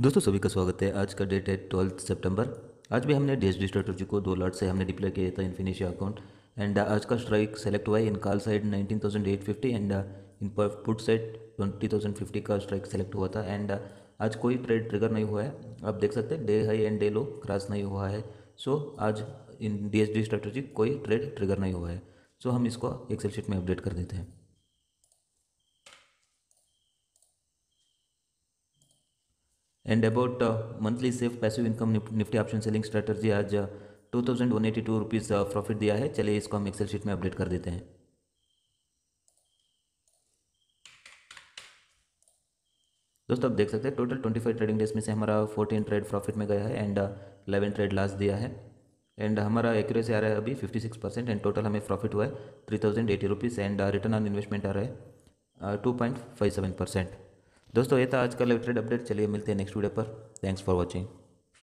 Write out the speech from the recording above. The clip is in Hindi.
दोस्तों सभी का स्वागत है आज का डेट है ट्वेल्थ सितंबर आज भी हमने डी स्ट्रेटर्जी को दो लाट से हमने डिप्लाई किया था इन्फिनिशिया अकाउंट एंड आज का स्ट्राइक सेलेक्ट हुआ है in call side 19,850 and in पर पुट साइड 20,050 का स्ट्राइक सेलेक्ट हुआ था एंड uh, आज कोई ट्रेड ट्रिगर नहीं हुआ है आप देख सकते हैं day high and day low cross नहीं हुआ है सो आज इन डी स्ट्रेटर्जी कोई ट्रेड ट्रिगर नहीं हुआ है सो हम इसको एक्सेल शीट में अपडेट कर देते हैं and about monthly safe passive income Nifty option selling strategy आज two thousand one eighty two rupees profit दिया है चलिए इसको हम एक्सेल शीट में अपडेट कर देते हैं दोस्तों आप देख सकते हैं total twenty five trading days में से हमारा फोर्टीन ट्रेड प्रॉफिट में गया है एंड इलेवन ट्रेड लॉस दिया है एंड हमारा एक्यूरेसी आ रहा है अभी fifty six percent and total हमें प्रॉफिट हुआ है three thousand eighty rupees and return on investment आ रहा है two point five seven percent दोस्तों ये था आज का लेटेड अपडेट चलिए मिलते हैं नेक्स्ट वीडियो पर थैंक्स फॉर वॉचिंग